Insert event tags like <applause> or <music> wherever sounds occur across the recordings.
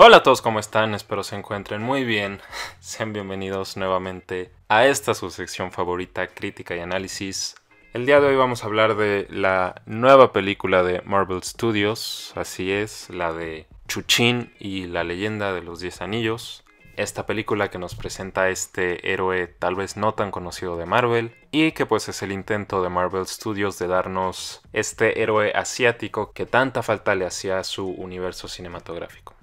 Hola a todos, ¿cómo están? Espero se encuentren muy bien. <laughs> Sean bienvenidos nuevamente a esta su sección favorita, crítica y análisis. El día de hoy vamos a hablar de la nueva película de Marvel Studios, así es, la de Chuchín y la leyenda de los 10 anillos. Esta película que nos presenta este héroe tal vez no tan conocido de Marvel y que pues es el intento de Marvel Studios de darnos este héroe asiático que tanta falta le hacía a su universo cinematográfico.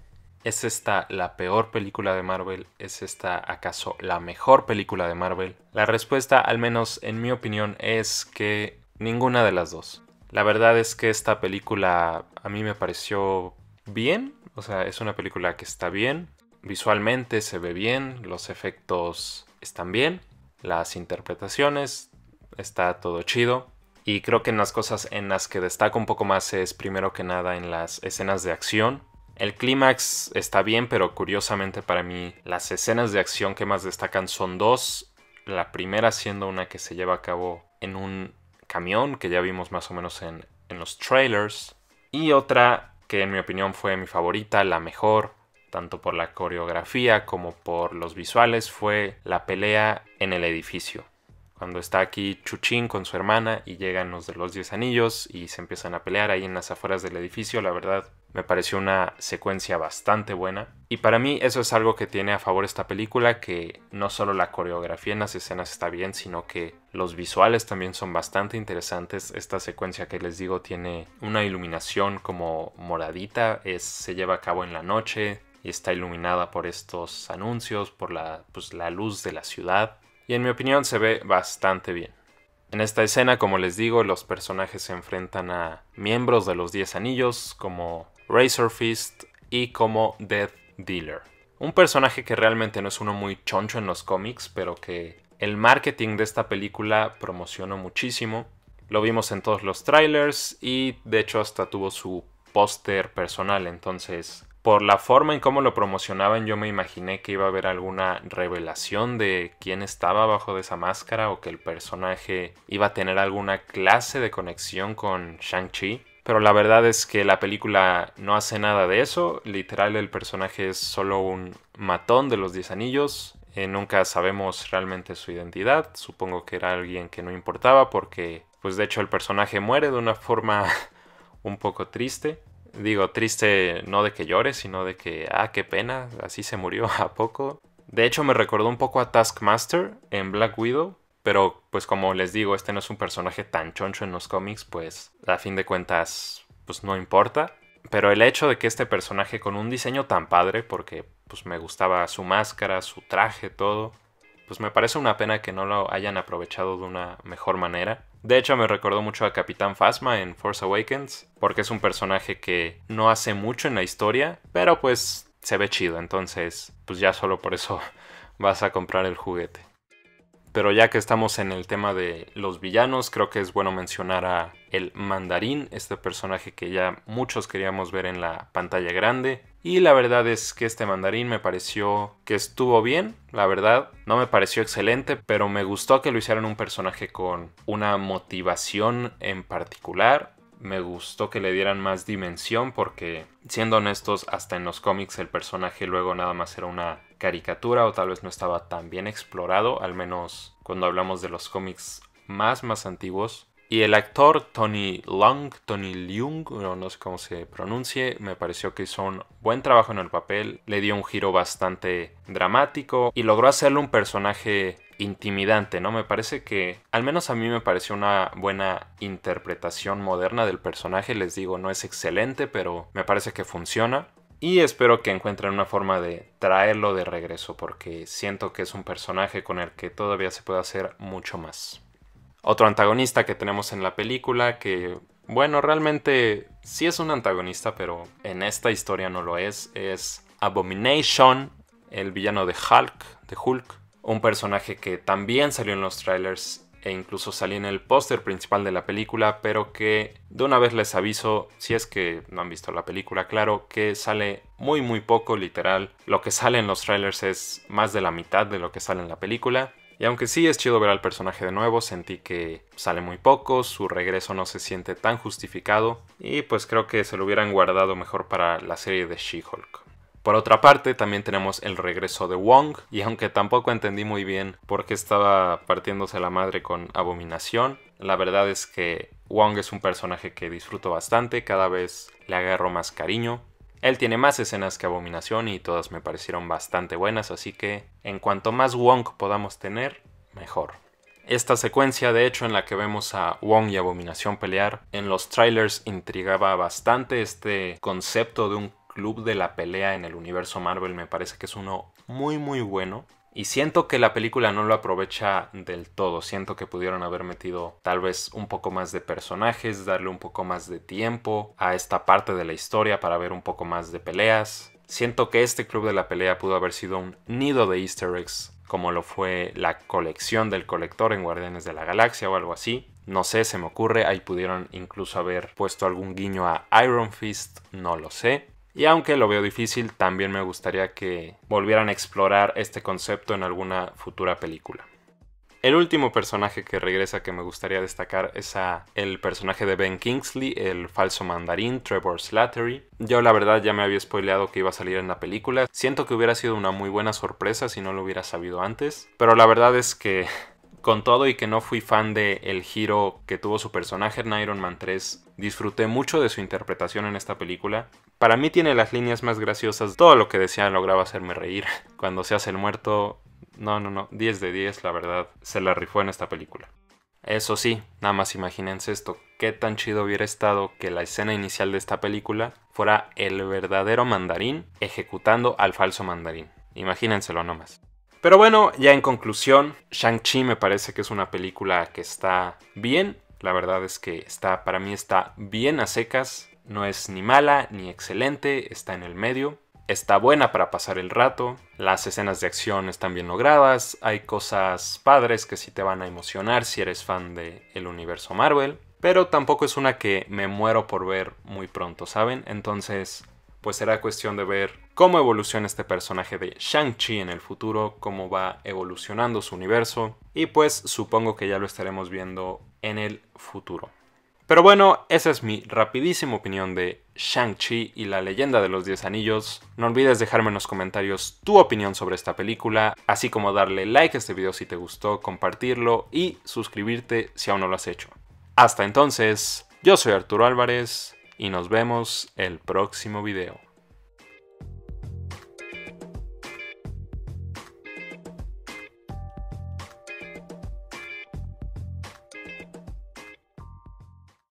¿Es esta la peor película de Marvel? ¿Es esta acaso la mejor película de Marvel? La respuesta, al menos en mi opinión, es que ninguna de las dos. La verdad es que esta película a mí me pareció bien, o sea, es una película que está bien, visualmente se ve bien, los efectos están bien, las interpretaciones está todo chido, y creo que en las cosas en las que destaco un poco más es primero que nada en las escenas de acción. El clímax está bien, pero curiosamente para mí las escenas de acción que más destacan son dos. La primera siendo una que se lleva a cabo en un camión, que ya vimos más o menos en, en los trailers. Y otra que en mi opinión fue mi favorita, la mejor, tanto por la coreografía como por los visuales, fue la pelea en el edificio cuando está aquí Chuchín con su hermana y llegan los de los Diez Anillos y se empiezan a pelear ahí en las afueras del edificio, la verdad me pareció una secuencia bastante buena. Y para mí eso es algo que tiene a favor esta película, que no solo la coreografía en las escenas está bien, sino que los visuales también son bastante interesantes. Esta secuencia que les digo tiene una iluminación como moradita, es, se lleva a cabo en la noche, y está iluminada por estos anuncios, por la, pues, la luz de la ciudad y en mi opinión se ve bastante bien. En esta escena, como les digo, los personajes se enfrentan a miembros de los 10 anillos como Razor Fist y como Death Dealer. Un personaje que realmente no es uno muy choncho en los cómics, pero que el marketing de esta película promocionó muchísimo. Lo vimos en todos los trailers y de hecho hasta tuvo su póster personal, entonces por la forma en cómo lo promocionaban, yo me imaginé que iba a haber alguna revelación de quién estaba bajo de esa máscara o que el personaje iba a tener alguna clase de conexión con Shang-Chi. Pero la verdad es que la película no hace nada de eso. Literal, el personaje es solo un matón de los 10 anillos. Eh, nunca sabemos realmente su identidad. Supongo que era alguien que no importaba porque, pues de hecho, el personaje muere de una forma <laughs> un poco triste. Digo, triste no de que llore, sino de que, ah, qué pena, así se murió <laughs> a poco. De hecho, me recordó un poco a Taskmaster en Black Widow, pero pues como les digo, este no es un personaje tan choncho en los cómics, pues a fin de cuentas, pues no importa. Pero el hecho de que este personaje con un diseño tan padre, porque pues me gustaba su máscara, su traje, todo, pues me parece una pena que no lo hayan aprovechado de una mejor manera. De hecho, me recordó mucho a Capitán Phasma en Force Awakens, porque es un personaje que no hace mucho en la historia, pero pues se ve chido, entonces pues ya solo por eso <laughs> vas a comprar el juguete. Pero ya que estamos en el tema de los villanos, creo que es bueno mencionar a el mandarín, este personaje que ya muchos queríamos ver en la pantalla grande. Y la verdad es que este mandarín me pareció que estuvo bien, la verdad, no me pareció excelente, pero me gustó que lo hicieran un personaje con una motivación en particular, me gustó que le dieran más dimensión porque, siendo honestos, hasta en los cómics el personaje luego nada más era una caricatura o tal vez no estaba tan bien explorado, al menos cuando hablamos de los cómics más más antiguos. Y el actor Tony Long, Tony Leung, no sé cómo se pronuncie, me pareció que hizo un buen trabajo en el papel, le dio un giro bastante dramático y logró hacerle un personaje intimidante, ¿no? Me parece que, al menos a mí me parece una buena interpretación moderna del personaje, les digo, no es excelente, pero me parece que funciona. Y espero que encuentren una forma de traerlo de regreso, porque siento que es un personaje con el que todavía se puede hacer mucho más. Otro antagonista que tenemos en la película, que bueno, realmente sí es un antagonista, pero en esta historia no lo es, es Abomination, el villano de Hulk, de Hulk un personaje que también salió en los trailers e incluso salió en el póster principal de la película, pero que de una vez les aviso, si es que no han visto la película, claro, que sale muy muy poco, literal. Lo que sale en los trailers es más de la mitad de lo que sale en la película. Y aunque sí es chido ver al personaje de nuevo, sentí que sale muy poco, su regreso no se siente tan justificado y pues creo que se lo hubieran guardado mejor para la serie de She-Hulk. Por otra parte, también tenemos el regreso de Wong, y aunque tampoco entendí muy bien por qué estaba partiéndose la madre con Abominación, la verdad es que Wong es un personaje que disfruto bastante, cada vez le agarro más cariño. Él tiene más escenas que Abominación y todas me parecieron bastante buenas, así que en cuanto más Wong podamos tener, mejor. Esta secuencia, de hecho, en la que vemos a Wong y Abominación pelear, en los trailers intrigaba bastante este concepto de un Club de la Pelea en el universo Marvel me parece que es uno muy muy bueno. Y siento que la película no lo aprovecha del todo. Siento que pudieron haber metido tal vez un poco más de personajes, darle un poco más de tiempo a esta parte de la historia para ver un poco más de peleas. Siento que este club de la pelea pudo haber sido un nido de easter eggs, como lo fue la colección del colector en Guardianes de la Galaxia o algo así. No sé, se me ocurre, ahí pudieron incluso haber puesto algún guiño a Iron Fist, no lo sé. Y aunque lo veo difícil, también me gustaría que volvieran a explorar este concepto en alguna futura película. El último personaje que regresa que me gustaría destacar es el personaje de Ben Kingsley, el falso mandarín Trevor Slattery. Yo la verdad ya me había spoileado que iba a salir en la película. Siento que hubiera sido una muy buena sorpresa si no lo hubiera sabido antes, pero la verdad es que con todo y que no fui fan de el giro que tuvo su personaje en Iron Man 3, disfruté mucho de su interpretación en esta película. Para mí tiene las líneas más graciosas, todo lo que decía lograba hacerme reír. <laughs> Cuando se hace el muerto, no, no, no, 10 de 10, la verdad, se la rifó en esta película. Eso sí, nada más imagínense esto, qué tan chido hubiera estado que la escena inicial de esta película fuera el verdadero mandarín ejecutando al falso mandarín. Imagínenselo nomás. Pero bueno, ya en conclusión, Shang-Chi me parece que es una película que está bien. La verdad es que está, para mí está bien a secas. No es ni mala ni excelente, está en el medio. Está buena para pasar el rato. Las escenas de acción están bien logradas. Hay cosas padres que sí te van a emocionar si eres fan del el universo Marvel. Pero tampoco es una que me muero por ver muy pronto, ¿saben? Entonces, pues será cuestión de ver cómo evoluciona este personaje de Shang-Chi en el futuro, cómo va evolucionando su universo y pues supongo que ya lo estaremos viendo en el futuro. Pero bueno, esa es mi rapidísima opinión de Shang-Chi y la leyenda de los 10 anillos. No olvides dejarme en los comentarios tu opinión sobre esta película, así como darle like a este video si te gustó, compartirlo y suscribirte si aún no lo has hecho. Hasta entonces, yo soy Arturo Álvarez y nos vemos el próximo video.